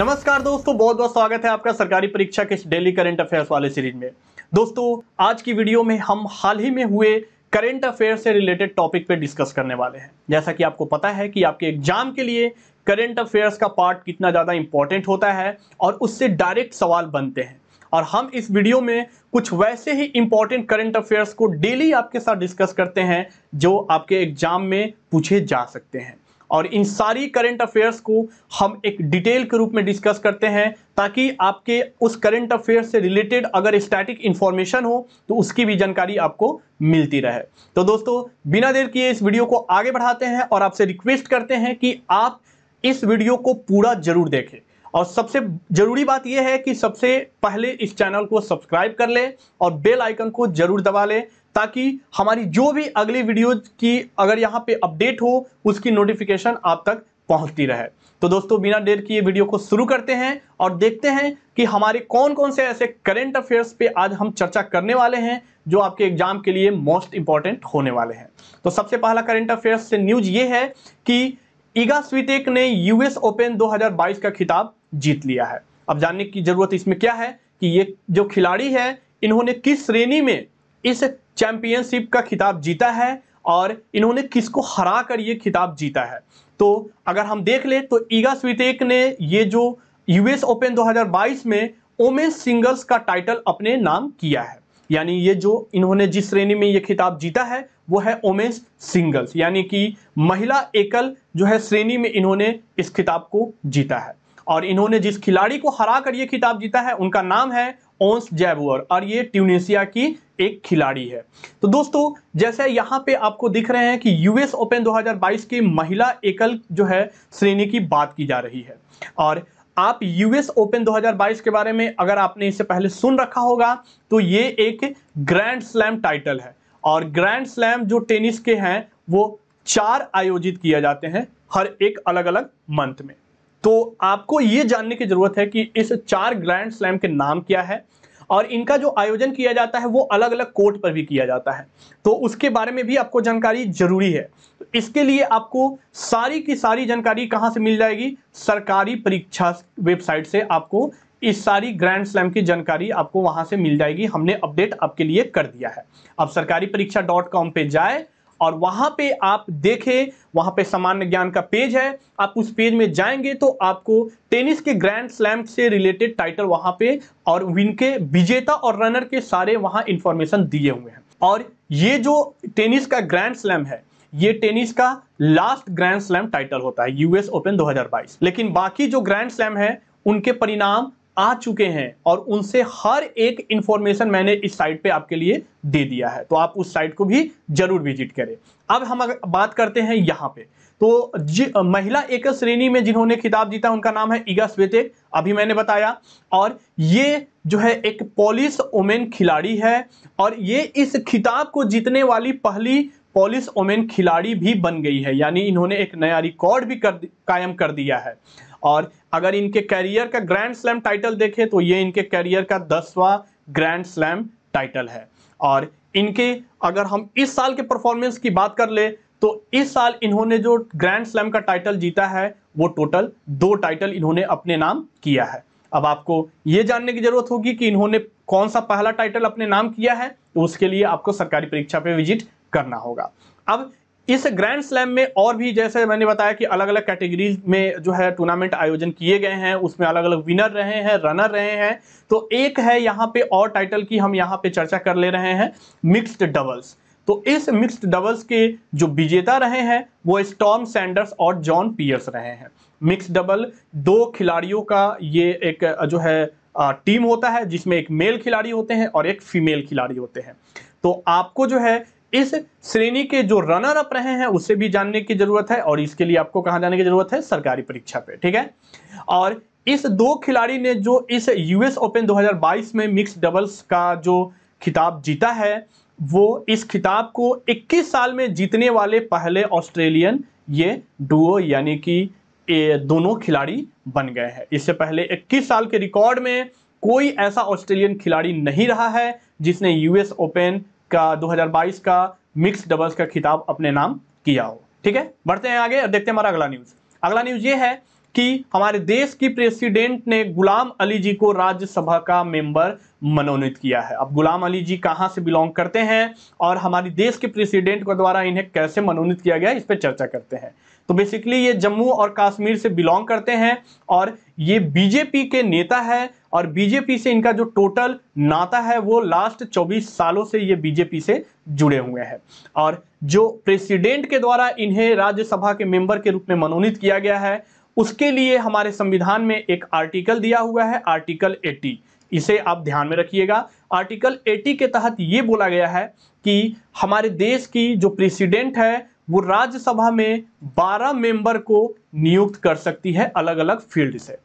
नमस्कार दोस्तों बहुत बहुत स्वागत है आपका सरकारी परीक्षा के डेली करंट अफेयर्स वाले सीरीज में दोस्तों आज की वीडियो में हम हाल ही में हुए करंट अफेयर से रिलेटेड टॉपिक पे डिस्कस करने वाले हैं जैसा कि आपको पता है कि आपके एग्जाम के लिए करंट अफेयर्स का पार्ट कितना ज़्यादा इंपॉर्टेंट होता है और उससे डायरेक्ट सवाल बनते हैं और हम इस वीडियो में कुछ वैसे ही इंपॉर्टेंट करंट अफेयर्स को डेली आपके साथ डिस्कस करते हैं जो आपके एग्जाम में पूछे जा सकते हैं और इन सारी करंट अफेयर्स को हम एक डिटेल के रूप में डिस्कस करते हैं ताकि आपके उस करंट अफेयर से रिलेटेड अगर स्टैटिक इंफॉर्मेशन हो तो उसकी भी जानकारी आपको मिलती रहे तो दोस्तों बिना देर किए इस वीडियो को आगे बढ़ाते हैं और आपसे रिक्वेस्ट करते हैं कि आप इस वीडियो को पूरा जरूर देखें और सबसे जरूरी बात यह है कि सबसे पहले इस चैनल को सब्सक्राइब कर लें और बेल आइकन को जरूर दबा लें ताकि हमारी जो भी अगली वीडियो की अगर यहाँ पे अपडेट हो उसकी नोटिफिकेशन आप तक पहुँचती रहे तो दोस्तों बिना देर के ये वीडियो को शुरू करते हैं और देखते हैं कि हमारे कौन कौन से ऐसे करेंट अफेयर्स पे आज हम चर्चा करने वाले हैं जो आपके एग्जाम के लिए मोस्ट इंपॉर्टेंट होने वाले हैं तो सबसे पहला करंट अफेयर्स से न्यूज ये है कि ईगा स्वीटेक ने यूएस ओपन 2022 का खिताब जीत लिया है अब जानने की जरूरत इसमें क्या है कि ये जो खिलाड़ी है इन्होंने किस श्रेणी में इस चैंपियनशिप का खिताब जीता है और इन्होंने किसको हरा कर ये खिताब जीता है तो अगर हम देख ले तो ईगा स्वीतेक ने ये जो यूएस ओपन 2022 में ओमेन सिंगल्स का टाइटल अपने नाम किया है यानी ये जो इन्होंने जिस श्रेणी में ये खिताब जीता है वो है ओमेन्स सिंगल्स यानी कि महिला एकल जो है श्रेणी में इन्होंने इस खिताब को जीता है और इन्होंने जिस खिलाड़ी को हरा कर ये खिताब जीता है उनका नाम है ओंस जैबुअर और ये ट्यूनेशिया की एक खिलाड़ी है तो दोस्तों जैसे यहाँ पे आपको दिख रहे हैं कि यूएस ओपन 2022 की महिला एकल जो है श्रेणी की बात की जा रही है और आप यूएस ओपन 2022 के बारे में अगर आपने इससे पहले सुन रखा होगा तो ये एक ग्रैंड स्लैम टाइटल है और ग्रैंड स्लैम जो टेनिस के हैं वो चार आयोजित किए जाते हैं हर एक अलग अलग मंथ में तो आपको ये जानने की जरूरत है कि इस चार ग्रैंड स्लैम के नाम क्या है और इनका जो आयोजन किया जाता है वो अलग अलग कोर्ट पर भी किया जाता है तो उसके बारे में भी आपको जानकारी जरूरी है तो इसके लिए आपको सारी की सारी जानकारी कहाँ से मिल जाएगी सरकारी परीक्षा वेबसाइट से आपको इस सारी ग्रैंड स्लैम की जानकारी आपको वहां से मिल जाएगी हमने अपडेट आपके लिए कर दिया है आप सरकारी परीक्षा डॉट कॉम पर जाए और वहां पे आप देखें वहां पे सामान्य ज्ञान का पेज है आप उस पेज में जाएंगे तो आपको टेनिस के ग्रैंड स्लैम से रिलेटेड टाइटल वहां पे और विन के विजेता और रनर के सारे वहां इंफॉर्मेशन दिए हुए हैं और ये जो टेनिस का ग्रैंड स्लैम है ये टेनिस का लास्ट ग्रैंड स्लैम टाइटल होता है यूएस ओपन 2022 लेकिन बाकी जो ग्रैंड स्लैम है उनके परिणाम आ चुके हैं और उनसे हर एक इंफॉर्मेशन मैंने इस साइट पे आपके लिए दे दिया है तो आप उस साइट को भी जरूर विजिट करें अब हम बात करते हैं यहाँ पे तो महिला एक श्रेणी में जिन्होंने खिताब जीता उनका नाम है ईगा स्वेटेक अभी मैंने बताया और ये जो है एक पोलिस ओमेन खिलाड़ी है और ये इस खिताब को जीतने वाली पहली पोलिस ओमेन खिलाड़ी भी बन गई है यानी इन्होंने एक नया रिकॉर्ड भी कर कायम कर दिया है और अगर इनके करियर का ग्रैंड स्लैम टाइटल देखें तो ये इनके करियर का दसवां ग्रैंड स्लैम टाइटल है और इनके अगर हम इस साल के परफॉर्मेंस की बात कर ले तो इस साल इन्होंने जो ग्रैंड स्लैम का टाइटल जीता है वो टोटल दो टाइटल इन्होंने अपने नाम किया है अब आपको ये जानने की जरूरत होगी कि इन्होंने कौन सा पहला टाइटल अपने नाम किया है तो उसके लिए आपको सरकारी परीक्षा पे विजिट करना होगा अब इस ग्रैंड स्लैम में और भी जैसे मैंने बताया कि अलग अलग कैटेगरीज में जो है टूर्नामेंट आयोजन किए गए हैं उसमें अलग अलग विनर रहे हैं रनर रहे हैं तो एक है यहाँ पे और टाइटल की हम यहाँ पे चर्चा कर ले रहे हैं मिक्स्ड डबल्स तो इस मिक्स्ड डबल्स के जो विजेता रहे हैं वो स्टॉम सैंडर्स और जॉन पियर्स रहे हैं मिक्स डबल दो खिलाड़ियों का ये एक जो है टीम होता है जिसमें एक मेल खिलाड़ी होते हैं और एक फीमेल खिलाड़ी होते हैं तो आपको जो है इस श्रेणी के जो रनर अप रहे हैं उसे भी जानने की जरूरत है और इसके लिए आपको कहां जाने की जरूरत है सरकारी परीक्षा पे ठीक है और इस दो खिलाड़ी ने जो इस यूएस ओपन 2022 में मिक्स डबल्स का जो खिताब जीता है वो इस खिताब को 21 साल में जीतने वाले पहले ऑस्ट्रेलियन ये डुओ यानी कि दोनों खिलाड़ी बन गए हैं इससे पहले 21 साल के रिकॉर्ड में कोई ऐसा ऑस्ट्रेलियन खिलाड़ी नहीं रहा है जिसने यूएस ओपन का 2022 का मिक्स डबल्स का खिताब अपने नाम किया हो ठीक है बढ़ते हैं आगे और देखते हैं हमारा अगला न्यूज अगला न्यूज ये है कि हमारे देश की प्रेसिडेंट ने गुलाम अली जी को राज्यसभा का मेंबर मनोनीत किया है अब गुलाम अली जी कहाँ से बिलोंग करते हैं और हमारे देश के प्रेसिडेंट के द्वारा इन्हें कैसे मनोनीत किया गया इस पर चर्चा करते हैं तो बेसिकली ये जम्मू और कश्मीर से बिलोंग करते हैं और ये बीजेपी के नेता है और बीजेपी से इनका जो टोटल नाता है वो लास्ट 24 सालों से ये बीजेपी से जुड़े हुए हैं और जो प्रेसिडेंट के द्वारा इन्हें राज्यसभा के मेंबर के रूप में मनोनीत किया गया है उसके लिए हमारे संविधान में एक आर्टिकल दिया हुआ है आर्टिकल 80 इसे आप ध्यान में रखिएगा आर्टिकल 80 के तहत ये बोला गया है कि हमारे देश की जो प्रेसिडेंट है वो राज्यसभा में 12 मेंबर को नियुक्त कर सकती है अलग अलग फील्ड से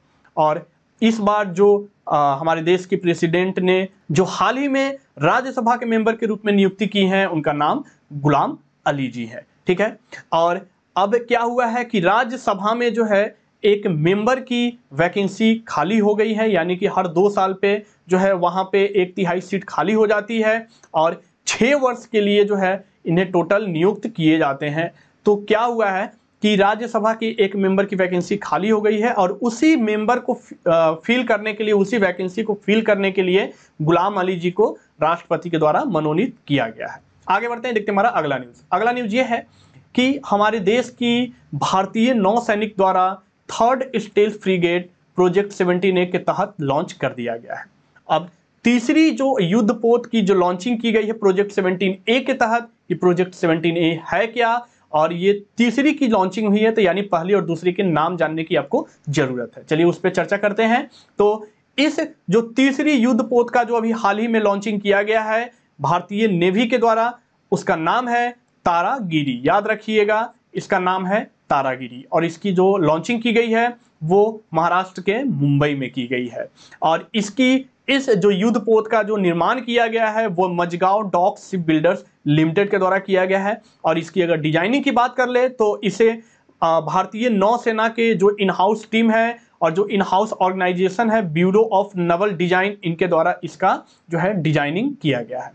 और इस बार जो आ, हमारे देश की प्रेसिडेंट ने जो हाल ही में राज्यसभा के मेंबर के रूप में नियुक्ति की है उनका नाम गुलाम अली जी है ठीक है और अब क्या हुआ है कि राज्यसभा में जो है एक मेंबर की वैकेंसी खाली हो गई है यानी कि हर दो साल पे जो है वहाँ पे एक तिहाई सीट खाली हो जाती है और छः वर्ष के लिए जो है इन्हें टोटल नियुक्त किए जाते हैं तो क्या हुआ है कि राज्यसभा की एक मेंबर की वैकेंसी खाली हो गई है और उसी मेंबर को फिल करने के लिए उसी वैकेंसी को फिल करने के लिए गुलाम अली जी को राष्ट्रपति के द्वारा मनोनीत किया गया है आगे बढ़ते हैं देखते हमारा अगला न्यूज अगला न्यूज ये है कि हमारे देश की भारतीय नौसैनिक द्वारा third stealth frigate project seventeen A के तहत लॉन्च कर दिया गया है अब तीसरी जो युद्धपोत की जो लॉन्चिंग की गई है प्रोजेक्ट सेवनटीन ए के तहत ये प्रोजेक्ट सेवनटीन ए है क्या और ये तीसरी की लॉन्चिंग हुई है तो यानी पहली और दूसरी के नाम जानने की आपको जरूरत है चलिए उस पर चर्चा करते हैं तो इस जो तीसरी युद्धपोत का जो अभी हाल ही में लॉन्चिंग किया गया है भारतीय नेवी के द्वारा उसका नाम है तारागिरी याद रखिएगा इसका नाम है तारागिरी और इसकी जो लॉन्चिंग की गई है वो महाराष्ट्र के मुंबई में की गई है और इसकी इस जो युद्ध पोत का जो निर्माण किया गया है वो Mazagon dock shipbuilders limited के द्वारा किया गया है और इसकी अगर डिजाइनिंग की बात कर ले तो इसे भारतीय नौसेना के जो इन हाउस टीम है और जो इन हाउस ऑर्गेनाइजेशन है ब्यूरो ऑफ नवल डिजाइन इनके द्वारा इसका जो है डिजाइनिंग किया गया है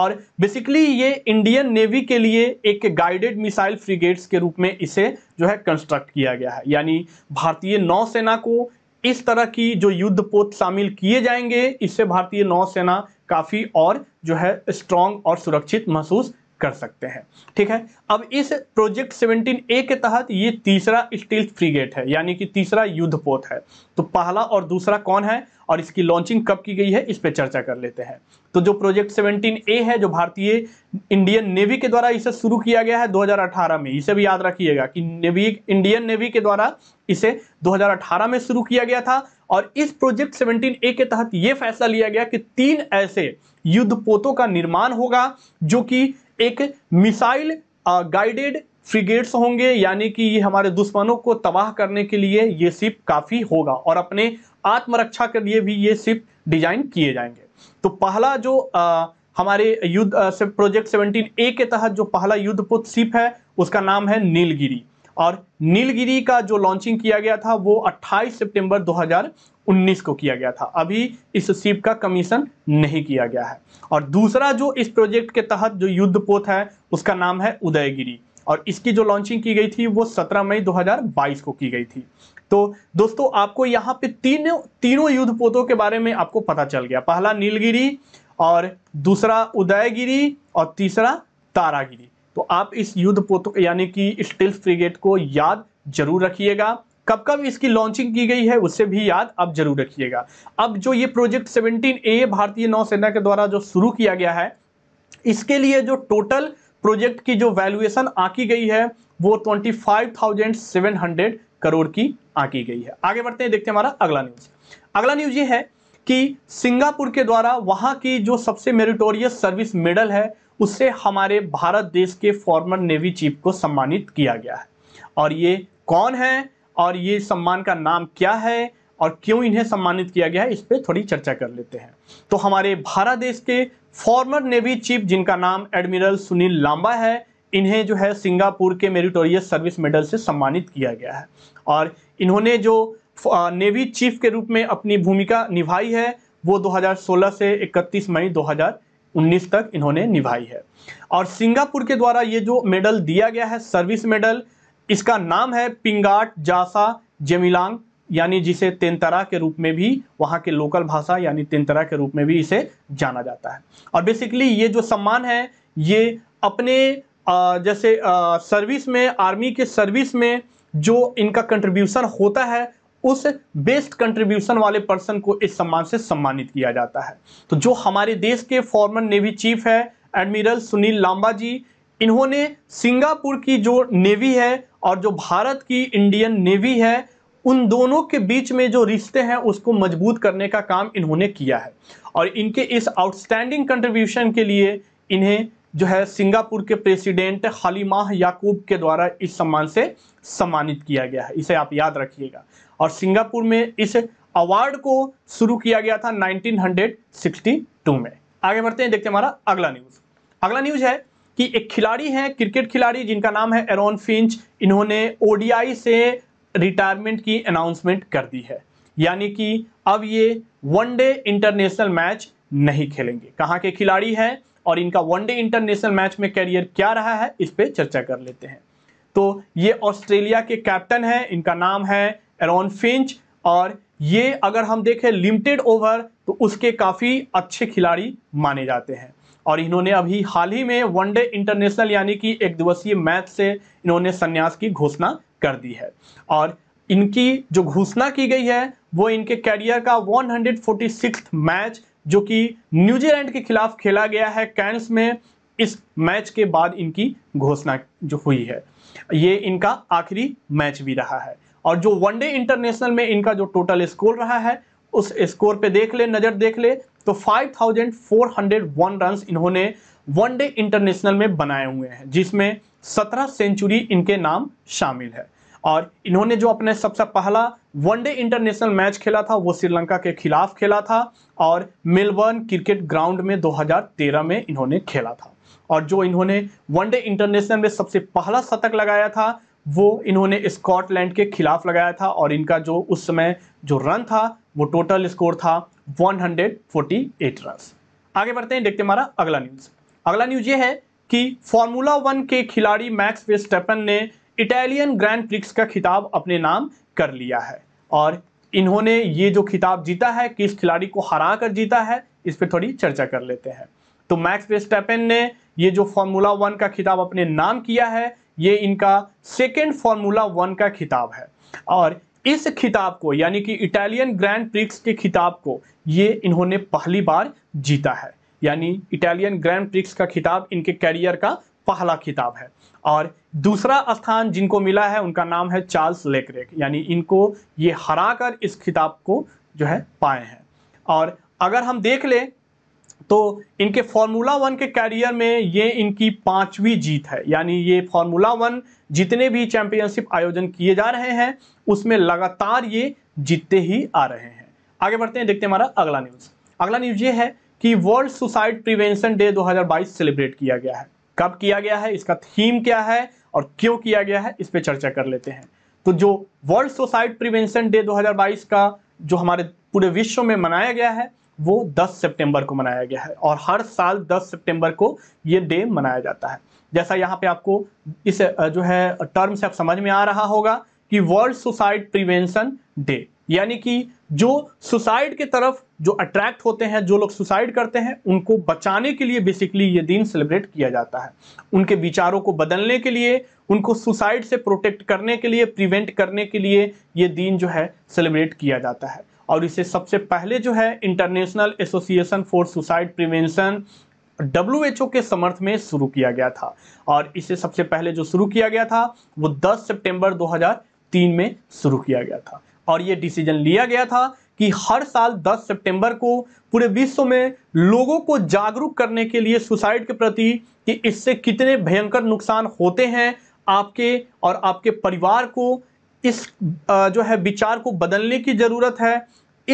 और बेसिकली ये इंडियन नेवी के लिए एक गाइडेड मिसाइल फ्रिगेट्स के रूप में इसे जो है कंस्ट्रक्ट किया गया है यानी भारतीय नौसेना को इस तरह की जो युद्ध पोत शामिल किए जाएंगे इससे भारतीय नौसेना काफ़ी और जो है स्ट्रांग और सुरक्षित महसूस कर सकते हैं ठीक है अब इस प्रोजेक्ट 17 ए के तहत ये तीसरा स्टील फ्रीगेट है यानी कि तीसरा युद्धपोत है तो पहला और दूसरा कौन है और इसकी लॉन्चिंग कब की गई है इस पर चर्चा कर लेते हैं तो जो प्रोजेक्ट 17 ए है जो भारतीय इंडियन नेवी के द्वारा इसे शुरू किया गया है 2018 में इसे भी याद रखिएगा कि नेवी इंडियन नेवी के द्वारा इसे 2018 में शुरू किया गया था और इस प्रोजेक्ट 17 ए के तहत यह फैसला लिया गया कि तीन ऐसे युद्ध पोतों का निर्माण होगा जो कि एक मिसाइल गाइडेड फ्रिगेट्स होंगे यानी कि ये हमारे दुश्मनों को तबाह करने के लिए ये सिप काफ़ी होगा और अपने आत्मरक्षा के लिए भी ये सिप डिजाइन किए जाएंगे तो पहला जो आ, हमारे युद्ध से प्रोजेक्ट 17 ए के तहत जो पहला युद्धपुत शिप है उसका नाम है नीलगिरी और नीलगिरी का जो लॉन्चिंग किया गया था वो 28 सितंबर 2019 को किया गया था अभी इस शिप का कमीशन नहीं किया गया है और दूसरा जो इस प्रोजेक्ट के तहत जो युद्ध पोत है उसका नाम है उदयगिरी और इसकी जो लॉन्चिंग की गई थी वो 17 मई 2022 को की गई थी तो दोस्तों आपको यहाँ पे तीनों तीनों युद्ध पोतों के बारे में आपको पता चल गया पहला नीलगिरी और दूसरा उदयगिरी और तीसरा तारागिरी तो आप इस युद्ध पोत यानी कि स्टिल्स फ्रिगेट को याद जरूर रखिएगा कब कब इसकी लॉन्चिंग की गई है उससे भी याद अब जरूर रखिएगा अब जो ये प्रोजेक्ट 17 ए भारतीय नौसेना के द्वारा जो शुरू किया गया है इसके लिए जो टोटल प्रोजेक्ट की जो वैल्यूएशन आकी गई है वो 25,700 करोड़ की आकी गई है आगे बढ़ते हैं देखते हैं हमारा अगला न्यूज अगला न्यूज ये है कि सिंगापुर के द्वारा वहां की जो सबसे मेरिटोरियस सर्विस मेडल है उससे हमारे भारत देश के फॉर्मर नेवी चीफ को सम्मानित किया गया है और ये कौन है और ये सम्मान का नाम क्या है और क्यों इन्हें सम्मानित किया गया है इस पर थोड़ी चर्चा कर लेते हैं तो हमारे भारत देश के फॉर्मर नेवी चीफ जिनका नाम एडमिरल सुनील लांबा है इन्हें जो है सिंगापुर के मेरिटोरियस सर्विस मेडल से सम्मानित किया गया है और इन्होंने जो नेवी चीफ के रूप में अपनी भूमिका निभाई है वो 2016 से 31 मई 2019 तक इन्होंने निभाई है और सिंगापुर के द्वारा ये जो मेडल दिया गया है सर्विस मेडल इसका नाम है पिंगाट जासा जेमिलांग यानी जिसे तेंतरा के रूप में भी वहां के लोकल भाषा यानी तेंतरा के रूप में भी इसे जाना जाता है और बेसिकली ये जो सम्मान है ये अपने जैसे सर्विस में आर्मी के सर्विस में जो इनका कंट्रीब्यूशन होता है उस बेस्ट कंट्रीब्यूशन वाले पर्सन को इस सम्मान से सम्मानित किया जाता है तो जो हमारे देश के फॉर्मर नेवी चीफ है एडमिरल सुनील लांबा जी इन्होंने सिंगापुर की जो नेवी है और जो भारत की इंडियन नेवी है उन दोनों के बीच में जो रिश्ते हैं उसको मजबूत करने का काम इन्होंने किया है और इनके इस आउटस्टैंडिंग कंट्रीब्यूशन के लिए इन्हें जो है सिंगापुर के प्रेसिडेंट हलीमाह याकूब के द्वारा इस सम्मान से सम्मानित किया गया है इसे आप याद रखिएगा और सिंगापुर में इस अवार्ड को शुरू किया गया था 1962 में आगे बढ़ते हैं देखते हैं हमारा अगला न्यूज अगला न्यूज है कि एक खिलाड़ी हैं क्रिकेट खिलाड़ी जिनका नाम है एरोन फिंच इन्होंने ओडीआई से रिटायरमेंट की अनाउंसमेंट कर दी है यानी कि अब ये वनडे इंटरनेशनल मैच नहीं खेलेंगे कहाँ के खिलाड़ी हैं और इनका वनडे इंटरनेशनल मैच में कैरियर क्या रहा है इस पर चर्चा कर लेते हैं तो ये ऑस्ट्रेलिया के कैप्टन हैं इनका नाम है एरोन फिंच और ये अगर हम देखें लिमिटेड ओवर तो उसके काफ़ी अच्छे खिलाड़ी माने जाते हैं और इन्होंने अभी हाल ही में वनडे इंटरनेशनल यानी कि एक दिवसीय मैच से इन्होंने संन्यास की घोषणा कर दी है और इनकी जो घोषणा की गई है वो इनके कैरियर का वन मैच जो कि न्यूजीलैंड के खिलाफ खेला गया है कैंस में इस मैच के बाद इनकी घोषणा जो हुई है ये इनका आखिरी मैच भी रहा है और जो वनडे इंटरनेशनल में इनका जो टोटल स्कोर रहा है उस स्कोर पे देख ले नज़र देख ले तो 5,401 रन्स इन्होंने वनडे इंटरनेशनल में बनाए हुए हैं जिसमें 17 सेंचुरी इनके नाम शामिल है और इन्होंने जो अपने सबसे पहला वनडे इंटरनेशनल मैच खेला था वो श्रीलंका के खिलाफ खेला था और मेलबर्न क्रिकेट ग्राउंड में 2013 में इन्होंने खेला था और जो इन्होंने वनडे इंटरनेशनल में सबसे पहला शतक लगाया था वो इन्होंने स्कॉटलैंड के खिलाफ लगाया था और इनका जो उस समय जो रन था वो टोटल स्कोर था 148 रन आगे बढ़ते हैं देखते हमारा अगला न्यूज अगला न्यूज ये है कि फॉर्मूला वन के खिलाड़ी मैक्स वेस्टेपन ने इटालियन ग्रैंड प्रिक्स का खिताब अपने नाम कर लिया है और इन्होंने ये जो खिताब जीता है किस खिलाड़ी को हरा कर जीता है इस पर थोड़ी चर्चा कर लेते हैं तो मैक्स वेस्टेपन ने ये जो फॉर्मूला वन का खिताब अपने नाम किया है ये इनका सेकेंड फॉर्मूला वन का खिताब है और इस खिताब को यानी कि इटालियन ग्रैंड प्रिक्स के खिताब को ये इन्होंने पहली बार जीता है यानी इटालियन ग्रैंड प्रिक्स का खिताब इनके कैरियर का पहला खिताब है और दूसरा स्थान जिनको मिला है उनका नाम है चार्ल्स लेकरेक यानी इनको ये हराकर इस खिताब को जो है पाए हैं और अगर हम देख लें तो इनके फॉर्मूला वन के कैरियर में ये इनकी पांचवी जीत है यानी ये फॉर्मूला वन जितने भी चैंपियनशिप आयोजन किए जा रहे हैं उसमें लगातार ये जीतते ही आ रहे हैं आगे बढ़ते हैं देखते हैं हमारा अगला न्यूज़ अगला न्यूज़ ये है कि world suicide prevention day 2022 celebrate किया गया है कब किया गया है इसका थीम क्या है और क्यों किया गया है इस पर चर्चा कर लेते हैं तो जो वर्ल्ड सुसाइड प्रिवेंशन डे 2022 का जो हमारे पूरे विश्व में मनाया गया है वो 10 सितंबर को मनाया गया है और हर साल 10 सितंबर को ये डे मनाया जाता है जैसा यहाँ पे आपको इस जो है टर्म से आप समझ में आ रहा होगा कि वर्ल्ड सुसाइड प्रिवेंशन डे यानी कि जो सुसाइड की तरफ जो अट्रैक्ट होते हैं जो लोग सुसाइड करते हैं उनको बचाने के लिए बेसिकली ये दिन सेलिब्रेट किया जाता है उनके विचारों को बदलने के लिए उनको सुसाइड से प्रोटेक्ट करने के लिए प्रिवेंट करने के लिए ये दिन जो है सेलिब्रेट किया जाता है और इसे सबसे पहले जो है international association for suicide prevention W के समर्थ में शुरू किया गया था और इसे सबसे पहले जो शुरू किया गया था वो 10 सितंबर 2003 में शुरू किया गया था और ये डिसीजन लिया गया था कि हर साल 10 सितंबर को पूरे विश्व में लोगों को जागरूक करने के लिए सुसाइड के प्रति कि इससे कितने भयंकर नुकसान होते हैं आपके और आपके परिवार को इस जो है विचार को बदलने की ज़रूरत है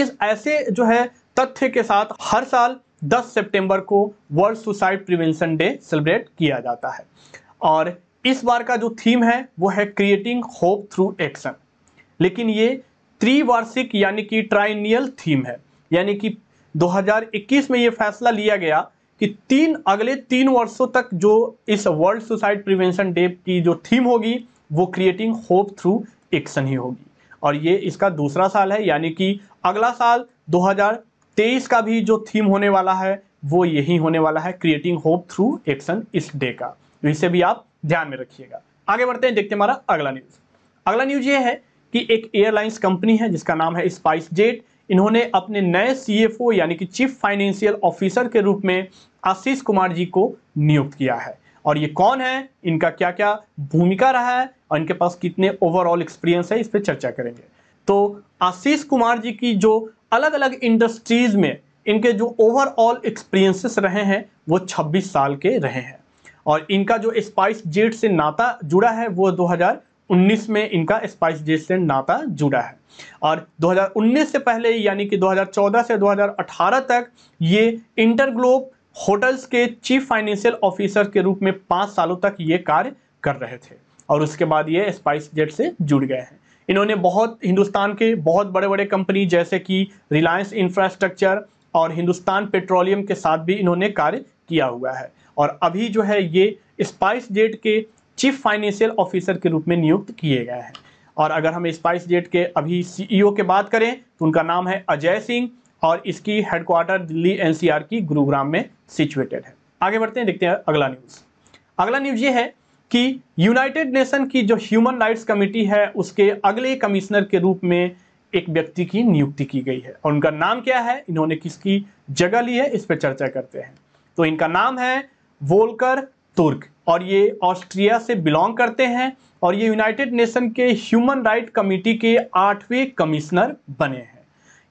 इस ऐसे जो है तथ्य के साथ हर साल 10 सितंबर को world suicide prevention day celebrate किया जाता है और इस बार का जो थीम है वो है क्रिएटिंग होप थ्रू एक्शन लेकिन ये त्रिवार्षिक यानी कि ट्राइनियल थीम है यानी कि 2021 में ये फैसला लिया गया कि तीन अगले तीन वर्षों तक जो इस वर्ल्ड सुसाइड प्रिवेंशन डे की जो थीम होगी वो क्रिएटिंग होप थ्रू एक्शन ही होगी और ये इसका दूसरा साल है यानी कि अगला साल 2023 का भी जो थीम होने वाला है वो यही होने वाला है क्रिएटिंग होप थ्रू एक्शन इस डे का तो इसे भी आप ध्यान में रखिएगा आगे बढ़ते हैं देखते हैं हमारा अगला न्यूज अगला न्यूज ये है कि एक एयरलाइंस कंपनी है जिसका नाम है स्पाइस जेट इन्होंने अपने नए सीएफओ यानी कि चीफ फाइनेंशियल ऑफिसर के रूप में आशीष कुमार जी को नियुक्त किया है और ये कौन है इनका क्या क्या भूमिका रहा है और इनके पास कितने ओवरऑल एक्सपीरियंस है इस पर चर्चा करेंगे तो आशीष कुमार जी की जो अलग अलग इंडस्ट्रीज में इनके जो ओवरऑल एक्सपीरियंसेस रहे हैं वो 26 साल के रहे हैं और इनका जो स्पाइस जेट से नाता जुड़ा है वो 2019 में इनका स्पाइस जेट से नाता जुड़ा है और 2019 से पहले यानी कि 2014 से 2018 तक ये इंटरग्लोब होटल्स के चीफ फाइनेंशियल ऑफिसर के रूप में पाँच सालों तक ये कार्य कर रहे थे और उसके बाद ये स्पाइस जेट से जुड़ गए हैं इन्होंने बहुत हिंदुस्तान के बहुत बड़े बड़े कंपनी जैसे कि रिलायंस इंफ्रास्ट्रक्चर और हिंदुस्तान पेट्रोलियम के साथ भी इन्होंने कार्य किया हुआ है और अभी जो है ये स्पाइस जेट के चीफ फाइनेंशियल ऑफिसर के रूप में नियुक्त किए गए हैं और अगर हम स्पाइस जेट के अभी सीईओ के बात करें तो उनका नाम है अजय सिंह और इसकी हेडक्वार्टर दिल्ली एनसीआर की गुरुग्राम में सिचुएटेड है आगे बढ़ते हैं देखते हैं अगला न्यूज़ अगला न्यूज़ ये है कि यूनाइटेड नेशन की जो ह्यूमन राइट्स कमेटी है उसके अगले कमिश्नर के रूप में एक व्यक्ति की नियुक्ति की गई है और उनका नाम क्या है इन्होंने किसकी जगह ली है इस पर चर्चा करते हैं तो इनका नाम है वोलकर तुर्क और ये ऑस्ट्रिया से बिलोंग करते हैं और ये यूनाइटेड नेशन के ह्यूमन राइट कमेटी के आठवें कमिश्नर बने हैं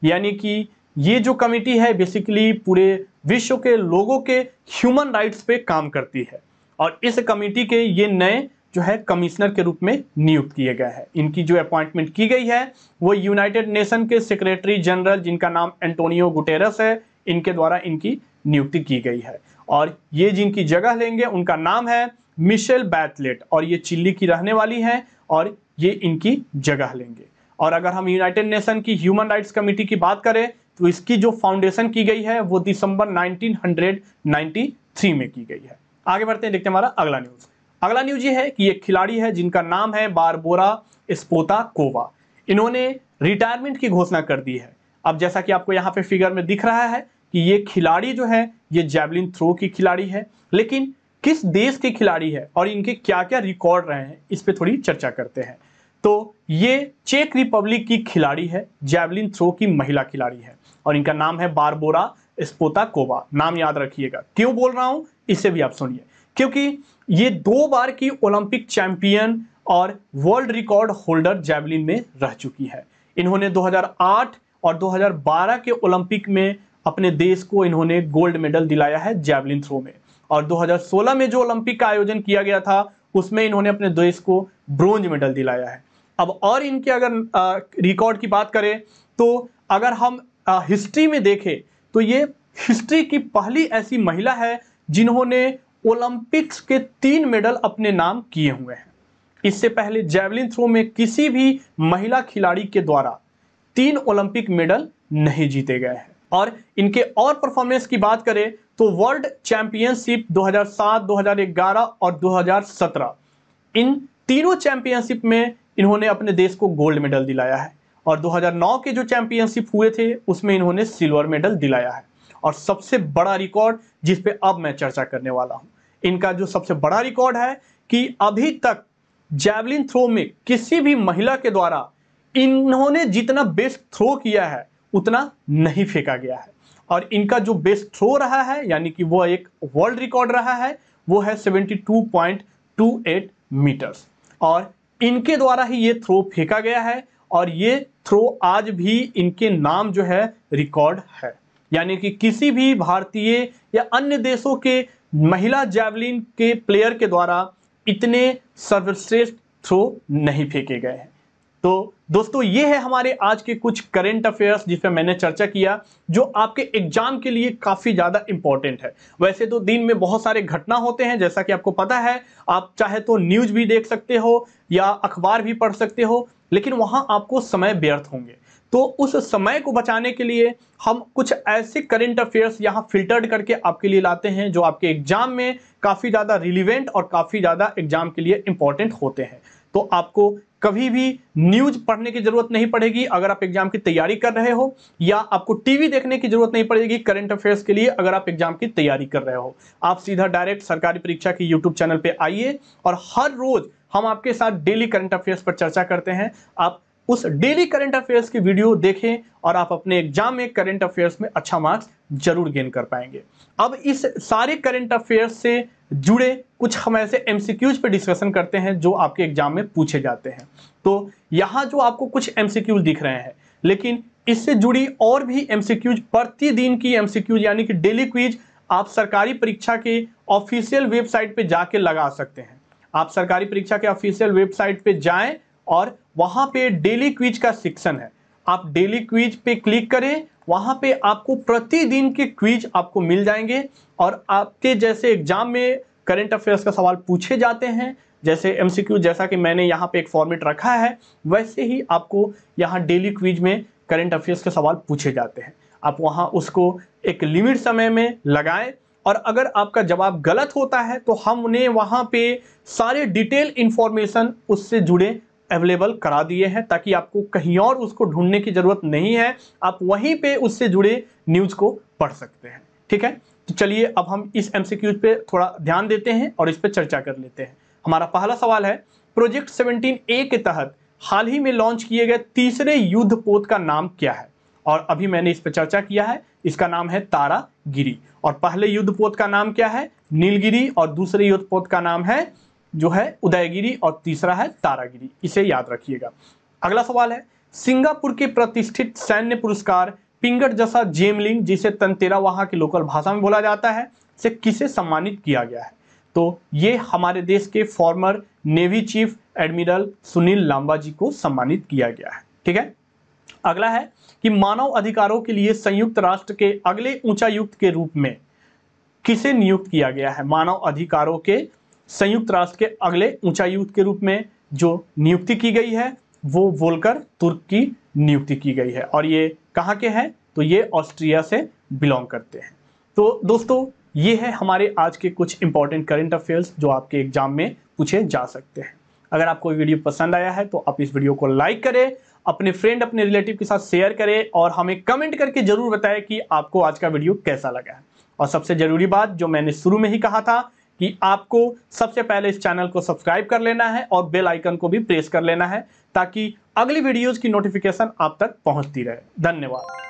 यानी कि ये जो कमेटी है बेसिकली पूरे विश्व के लोगों के ह्यूमन राइट्स पे काम करती है और इस कमेटी के ये नए जो है कमिश्नर के रूप में नियुक्त किए गए हैं इनकी जो अपॉइंटमेंट की गई है वो यूनाइटेड नेशन के सेक्रेटरी जनरल जिनका नाम एंटोनियो गुटेरस है इनके द्वारा इनकी नियुक्ति की गई है और ये जिनकी जगह लेंगे उनका नाम है मिशेल बैथलेट और ये चिल्ली की रहने वाली हैं और ये इनकी जगह लेंगे और अगर हम यूनाइटेड नेशन की ह्यूमन राइट्स कमेटी की बात करें तो इसकी जो फाउंडेशन की गई है वो दिसंबर 1993 में की गई है आगे बढ़ते हैं देखते हैं हमारा अगला न्यूज अगला न्यूज ये है कि एक खिलाड़ी है जिनका नाम है बारबोरा स्पोता कोवा इन्होंने रिटायरमेंट की घोषणा कर दी है अब जैसा कि आपको यहाँ पे फिगर में दिख रहा है कि ये खिलाड़ी जो है ये जैवलिन थ्रो की खिलाड़ी है लेकिन किस देश के खिलाड़ी है और इनके क्या क्या रिकॉर्ड रहे हैं इस पर थोड़ी चर्चा करते हैं तो ये चेक रिपब्लिक की खिलाड़ी है जैवलिन थ्रो की महिला खिलाड़ी है और इनका नाम है बारबोरा स्पोता कोवा नाम याद रखिएगा क्यों बोल रहा हूं इसे भी आप सुनिए क्योंकि ये दो बार की ओलंपिक चैंपियन और वर्ल्ड रिकॉर्ड होल्डर जैवलिन में रह चुकी है इन्होंने 2008 और 2012 के ओलंपिक में अपने देश को इन्होंने गोल्ड मेडल दिलाया है जैवलिन थ्रो में और 2016 में जो ओलंपिक का आयोजन किया गया था उसमें इन्होंने अपने देश को ब्रोंज मेडल दिलाया है अब और इनके अगर रिकॉर्ड की बात करें तो अगर हम हिस्ट्री में देखें तो ये हिस्ट्री की पहली ऐसी महिला है जिन्होंने ओलंपिक्स के तीन मेडल अपने नाम किए हुए हैं इससे पहले जैवलिन थ्रो में किसी भी महिला खिलाड़ी के द्वारा तीन ओलंपिक मेडल नहीं जीते गए हैं और इनके और परफॉर्मेंस की बात करें तो वर्ल्ड चैंपियनशिप 2007, 2011 और 2017 इन तीनों चैंपियनशिप में इन्होंने अपने देश को गोल्ड मेडल दिलाया है और 2009 के जो चैंपियनशिप हुए थे उसमें इन्होंने सिल्वर मेडल दिलाया है और सबसे बड़ा रिकॉर्ड जिस पे अब मैं चर्चा करने वाला हूं इनका जो सबसे बड़ा रिकॉर्ड है कि अभी तक जैवलिन थ्रो में किसी भी महिला के द्वारा इन्होंने जितना बेस्ट थ्रो किया है उतना नहीं फेंका गया है और इनका जो बेस्ट थ्रो रहा है यानी कि वह एक वर्ल्ड रिकॉर्ड रहा है वो है सेवेंटी मीटर्स और इनके द्वारा ही ये थ्रो फेंका गया है और ये थ्रो आज भी इनके नाम जो है रिकॉर्ड है यानी कि किसी भी भारतीय या अन्य देशों के महिला जैवलिन के प्लेयर के द्वारा इतने सर्वश्रेष्ठ थ्रो नहीं फेंके गए हैं तो दोस्तों ये है हमारे आज के कुछ करेंट अफेयर्स जिस पर मैंने चर्चा किया जो आपके एग्जाम के लिए काफ़ी ज़्यादा इंपॉर्टेंट है वैसे तो दिन में बहुत सारे घटना होते हैं जैसा कि आपको पता है आप चाहे तो न्यूज़ भी देख सकते हो या अखबार भी पढ़ सकते हो लेकिन वहां आपको समय व्यर्थ होंगे तो उस समय को बचाने के लिए हम कुछ ऐसे करेंट अफेयर्स यहाँ फिल्टर्ड करके आपके लिए लाते हैं जो आपके एग्जाम में काफ़ी ज़्यादा रिलीवेंट और काफ़ी ज़्यादा एग्जाम के लिए इंपॉर्टेंट होते हैं तो आपको कभी भी न्यूज पढ़ने की जरूरत नहीं पड़ेगी अगर आप एग्जाम की तैयारी कर रहे हो या आपको टीवी देखने की जरूरत नहीं पड़ेगी करंट अफेयर्स के लिए अगर आप एग्जाम की तैयारी कर रहे हो आप सीधा डायरेक्ट सरकारी परीक्षा के यूट्यूब चैनल पर आइए और हर रोज हम आपके साथ डेली करंट अफेयर्स पर चर्चा करते हैं आप उस डेली करंट अफेयर्स की वीडियो देखें और आप अपने एग्जाम में करंट अफेयर्स में अच्छा मार्क्स जरूर गेन कर पाएंगे अब इस सारे करंट अफेयर्स से जुड़े कुछ हम ऐसे एमसीक्यूज पे डिस्कशन करते हैं जो आपके एग्जाम में पूछे जाते हैं तो यहां जो आपको कुछ एमसीक्यूज दिख रहे हैं लेकिन इससे जुड़ी और भी एमसीक्यूज प्रतिदिन की एमसीक्यूज यानी कि डेली क्विज आप सरकारी परीक्षा के ऑफिशियल वेबसाइट पे जाके लगा सकते हैं आप सरकारी परीक्षा के ऑफिशियल वेबसाइट पे जाएं और वहाँ पे डेली क्विज का सेक्शन है आप डेली क्विज पे क्लिक करें वहाँ पे आपको प्रतिदिन के क्विज आपको मिल जाएंगे और आपके जैसे एग्जाम में करंट अफेयर्स का सवाल पूछे जाते हैं जैसे एमसीक्यू जैसा कि मैंने यहाँ पे एक फॉर्मेट रखा है वैसे ही आपको यहाँ डेली क्विज में करंट अफेयर्स के सवाल पूछे जाते हैं आप वहाँ उसको एक लिमिट समय में लगाएं और अगर आपका जवाब गलत होता है तो हम उन्हें वहाँ पे सारे डिटेल इंफॉर्मेशन उससे जुड़े अवेलेबल करा दिए हैं ताकि आपको कहीं और उसको ढूंढने की ज़रूरत नहीं है आप वहीं पे उससे जुड़े न्यूज़ को पढ़ सकते हैं ठीक है तो चलिए अब हम इस एम पे थोड़ा ध्यान देते हैं और इस पर चर्चा कर लेते हैं हमारा पहला सवाल है प्रोजेक्ट सेवनटीन ए के तहत हाल ही में लॉन्च किए गए तीसरे युद्ध पोत का नाम क्या है और अभी मैंने इस पर चर्चा किया है इसका नाम है तारागिरी और पहले युद्ध पोत का नाम क्या है नीलगिरी और दूसरे युद्ध पोत का नाम है जो है उदयगिरी और तीसरा है तारागिरी इसे याद रखिएगा अगला सवाल है सिंगापुर के प्रतिष्ठित सैन्य पुरस्कार पिंगट जसा जेमलिंग जिसे तंतेरा वहां की लोकल भाषा में बोला जाता है से किसे सम्मानित किया गया है तो ये हमारे देश के former navy chief admiral Sunil Lanba ji को सम्मानित किया गया है ठीक है अगला है कि मानव अधिकारों के लिए संयुक्त राष्ट्र के अगले ऊंचायुक्त के रूप में किसे नियुक्त किया गया है मानव अधिकारों के संयुक्त राष्ट्र के अगले ऊंचायुक्त के रूप में जो नियुक्ति की गई है वो बोलकर तुर्क की नियुक्ति की गई है और ये कहाँ के हैं तो ये ऑस्ट्रिया से बिलोंग करते हैं तो दोस्तों ये है हमारे आज के कुछ इंपॉर्टेंट करेंट अफेयर्स जो आपके एग्जाम में पूछे जा सकते हैं अगर आपको वीडियो पसंद आया है तो आप इस वीडियो को लाइक करें अपने फ्रेंड अपने रिलेटिव के साथ शेयर करें और हमें कमेंट करके जरूर बताएं कि आपको आज का वीडियो कैसा लगा है और सबसे जरूरी बात जो मैंने शुरू में ही कहा था कि आपको सबसे पहले इस चैनल को सब्सक्राइब कर लेना है और बेल आइकन को भी प्रेस कर लेना है ताकि अगली वीडियोज़ की नोटिफिकेशन आप तक पहुंचती रहे धन्यवाद